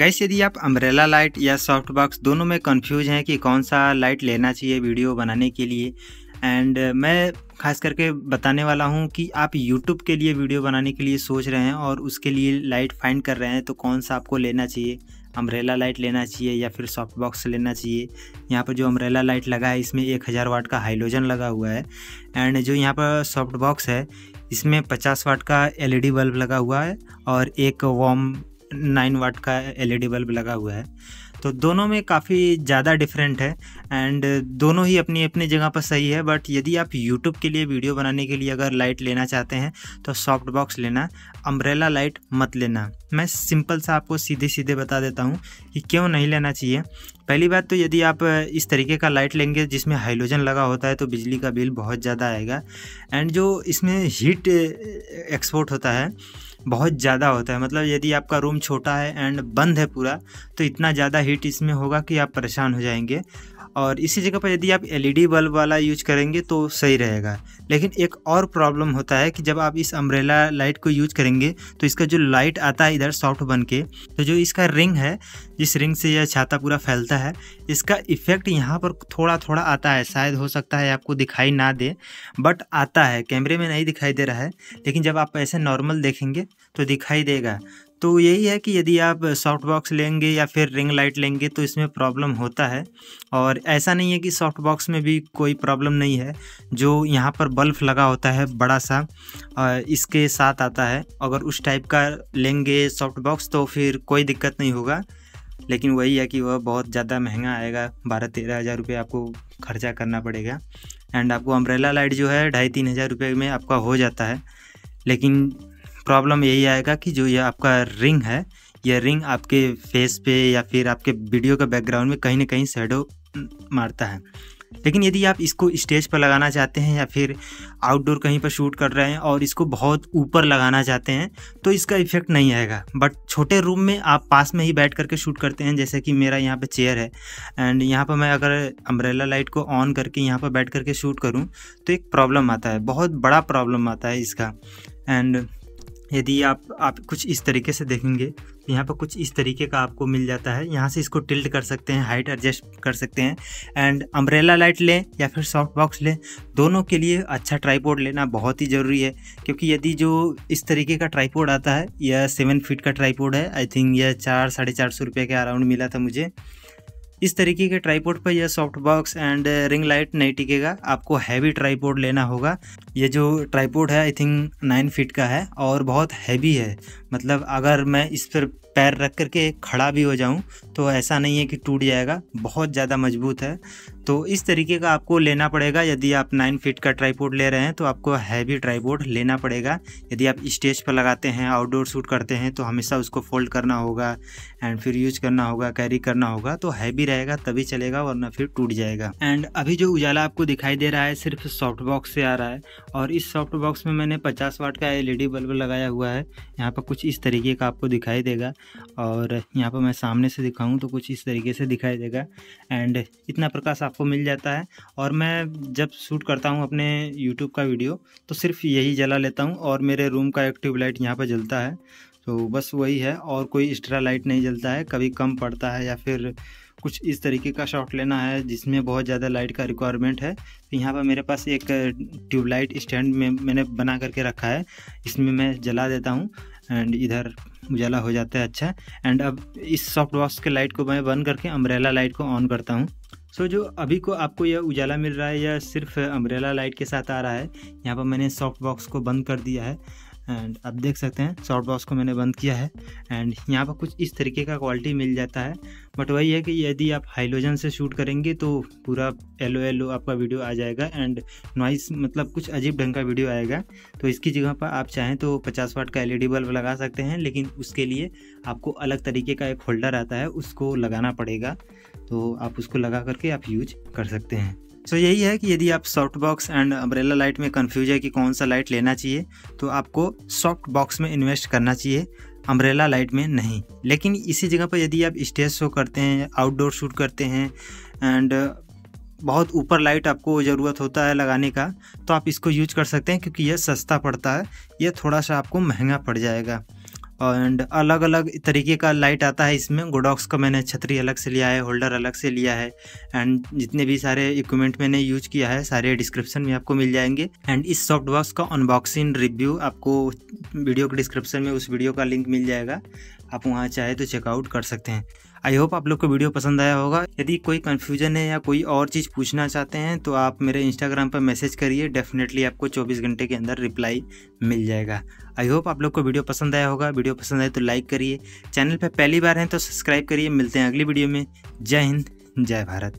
gas यदि आप umbrella light या सॉफ्ट बॉक्स दोनों में कंफ्यूज हैं कि कौन सा लाइट लेना चाहिए वीडियो बनाने के लिए एंड uh, मैं खास करके बताने वाला हूँ कि आप यूट्यूब के लिए वीडियो बनाने के लिए सोच रहे हैं और उसके लिए लाइट फाइंड कर रहे हैं तो कौन सा आपको लेना चाहिए अम्ब्रेला लाइट लेना चाहिए या फिर सॉफ्ट बॉक्स लेना चाहिए यहाँ पर जो अम्ब्रेला लाइट लगा है इसमें एक हज़ार वाट का हाइलोजन लगा हुआ है एंड जो यहाँ पर सॉफ्ट बॉक्स है इसमें पचास वाट का एलईडी बल्ब लगा हुआ है और एक वार्म नाइन वाट का एलईडी बल्ब लगा हुआ है तो दोनों में काफ़ी ज़्यादा डिफरेंट है एंड दोनों ही अपनी अपनी जगह पर सही है बट यदि आप यूट्यूब के लिए वीडियो बनाने के लिए अगर लाइट लेना चाहते हैं तो सॉफ्ट बॉक्स लेना अम्ब्रेला लाइट मत लेना मैं सिंपल सा आपको सीधे सीधे बता देता हूँ कि क्यों नहीं लेना चाहिए पहली बात तो यदि आप इस तरीके का लाइट लेंगे जिसमें हाइलोजन लगा होता है तो बिजली का बिल बहुत ज़्यादा आएगा एंड जो इसमें हीट एक्सपोर्ट होता है बहुत ज़्यादा होता है मतलब यदि आपका रूम छोटा है एंड बंद है पूरा तो इतना ज़्यादा हीट इसमें होगा कि आप परेशान हो जाएंगे और इसी जगह पर यदि आप एलईडी बल्ब e वाला यूज करेंगे तो सही रहेगा लेकिन एक और प्रॉब्लम होता है कि जब आप इस अम्ब्रेला लाइट को यूज करेंगे तो इसका जो लाइट आता है इधर सॉफ्ट बन के तो जो इसका रिंग है जिस रिंग से यह छाता पूरा फैलता है इसका इफ़ेक्ट यहाँ पर थोड़ा थोड़ा आता है शायद हो सकता है आपको दिखाई ना दे बट आता है कैमरे में नहीं दिखाई दे रहा है लेकिन जब आप ऐसे नॉर्मल देखेंगे तो दिखाई देगा तो यही है कि यदि आप सॉफ्ट बॉक्स लेंगे या फिर रिंग लाइट लेंगे तो इसमें प्रॉब्लम होता है और ऐसा नहीं है कि सॉफ्ट बॉक्स में भी कोई प्रॉब्लम नहीं है जो यहाँ पर बल्ब लगा होता है बड़ा सा इसके साथ आता है अगर उस टाइप का लेंगे सॉफ्ट बॉक्स तो फिर कोई दिक्कत नहीं होगा लेकिन वही है कि वह बहुत ज़्यादा महंगा आएगा बारह तेरह हज़ार रुपये आपको खर्चा करना पड़ेगा एंड आपको अम्ब्रेला लाइट जो है ढाई तीन हज़ार रुपये में आपका हो जाता है लेकिन प्रॉब्लम यही आएगा कि जो ये आपका रिंग है यह रिंग आपके फेस पे या फिर आपके वीडियो के बैकग्राउंड में कहीं ना कहीं शेडो मारता है लेकिन यदि आप इसको स्टेज पर लगाना चाहते हैं या फिर आउटडोर कहीं पर शूट कर रहे हैं और इसको बहुत ऊपर लगाना चाहते हैं तो इसका इफेक्ट नहीं आएगा बट छोटे रूम में आप पास में ही बैठ करके शूट करते हैं जैसे कि मेरा यहाँ पे चेयर है एंड यहाँ पर मैं अगर अम्ब्रेला लाइट को ऑन करके यहाँ पर बैठ करके शूट करूँ तो एक प्रॉब्लम आता है बहुत बड़ा प्रॉब्लम आता है इसका एंड यदि आप आप कुछ इस तरीके से देखेंगे तो यहाँ पर कुछ इस तरीके का आपको मिल जाता है यहाँ से इसको टिल्ट कर सकते हैं हाइट एडजस्ट कर सकते हैं एंड अम्ब्रेला लाइट लें या फिर सॉफ्ट बॉक्स लें दोनों के लिए अच्छा ट्राईपोर्ड लेना बहुत ही ज़रूरी है क्योंकि यदि जो इस तरीके का ट्राईपोर्ड आता है यह सेवन फीट का ट्राईपोर्ड है आई थिंक यह चार साढ़े चार सौ रुपये के अराउंड मिला था मुझे इस तरीके के ट्राईपोर्ट पर यह soft box and ring light नहीं टिकेगा आपको हैवी ट्राईपोर्ट लेना होगा ये जो ट्राईपोर्ट है आई थिंक नाइन फीट का है और बहुत हैवी है मतलब अगर मैं इस पर पैर रख कर के खड़ा भी हो जाऊं तो ऐसा नहीं है कि टूट जाएगा बहुत ज़्यादा मजबूत है तो इस तरीके का आपको लेना पड़ेगा यदि आप नाइन फीट का ट्राईपोर्ड ले रहे हैं तो आपको हैवी ट्राईपोर्ड लेना पड़ेगा यदि आप स्टेज पर लगाते हैं आउटडोर शूट करते हैं तो हमेशा उसको फोल्ड करना होगा एंड फिर यूज करना होगा कैरी करना होगा तो हैवी रहेगा तभी चलेगा वरना फिर टूट जाएगा एंड अभी जो उजाला आपको दिखाई दे रहा है सिर्फ सॉफ्ट बॉक्स से आ रहा है और इस सॉफ्ट बॉक्स में मैंने पचास वाट का एल बल्ब लगाया हुआ है यहाँ पर कुछ कुछ इस तरीके का आपको दिखाई देगा और यहाँ पर मैं सामने से दिखाऊँ तो कुछ इस तरीके से दिखाई देगा एंड इतना प्रकाश आपको मिल जाता है और मैं जब शूट करता हूँ अपने यूट्यूब का वीडियो तो सिर्फ यही जला लेता हूँ और मेरे रूम का एक ट्यूबलाइट यहाँ पर जलता है तो बस वही है और कोई एक्स्ट्रा लाइट नहीं जलता है कभी कम पड़ता है या फिर कुछ इस तरीके का शॉट लेना है जिसमें बहुत ज़्यादा लाइट का रिक्वायरमेंट है तो यहाँ पर मेरे पास एक ट्यूबलाइट स्टैंड में मैंने बना करके रखा है इसमें मैं जला देता हूँ एंड इधर उजाला हो जाता है अच्छा एंड अब इस सॉफ्ट वॉश के लाइट को मैं बंद करके अम्ब्रेला लाइट को ऑन करता हूँ सो so, जो अभी को आपको यह उजाला मिल रहा है या सिर्फ अम्ब्रेला लाइट के साथ आ रहा है यहाँ पर मैंने सॉफ्ट बॉक्स को बंद कर दिया है एंड आप देख सकते हैं शॉर्ट बॉक्स को मैंने बंद किया है एंड यहाँ पर कुछ इस तरीके का क्वालिटी मिल जाता है बट वही है कि यदि आप हाइलोजन से शूट करेंगे तो पूरा एलो एलो आपका वीडियो आ जाएगा एंड नॉइस मतलब कुछ अजीब ढंग का वीडियो आएगा तो इसकी जगह पर आप चाहें तो पचास वाट का एल बल्ब लगा सकते हैं लेकिन उसके लिए आपको अलग तरीके का एक होल्डर आता है उसको लगाना पड़ेगा तो आप उसको लगा करके आप यूज कर सकते हैं सो so, यही है कि यदि आप soft box and umbrella light में कन्फ्यूज है कि कौन सा लाइट लेना चाहिए तो आपको सॉफ्ट बॉक्स में इन्वेस्ट करना चाहिए अम्ब्रेला लाइट में नहीं लेकिन इसी जगह पर यदि आप स्टेज शो करते हैं आउटडोर शूट करते हैं एंड बहुत ऊपर लाइट आपको ज़रूरत होता है लगाने का तो आप इसको यूज कर सकते हैं क्योंकि यह सस्ता पड़ता है यह थोड़ा सा आपको महंगा पड़ जाएगा एंड अलग अलग तरीके का लाइट आता है इसमें गोडॉक्स का मैंने छतरी अलग से लिया है होल्डर अलग से लिया है एंड जितने भी सारे इक्विपमेंट मैंने यूज किया है सारे डिस्क्रिप्शन में आपको मिल जाएंगे एंड इस सॉफ्ट बॉक्स का अनबॉक्सिंग रिव्यू आपको वीडियो के डिस्क्रिप्शन में उस वीडियो का लिंक मिल जाएगा आप वहाँ चाहे तो चेकआउट कर सकते हैं आई होप आप लोग को वीडियो पसंद आया होगा यदि कोई कन्फ्यूजन है या कोई और चीज़ पूछना चाहते हैं तो आप मेरे इंस्टाग्राम पर मैसेज करिए डेफिनेटली आपको 24 घंटे के अंदर रिप्लाई मिल जाएगा आई होप आप लोग को वीडियो पसंद आया होगा वीडियो पसंद आए तो लाइक करिए चैनल पर पहली बार हैं तो सब्सक्राइब करिए मिलते हैं अगली वीडियो में जय हिंद जय भारत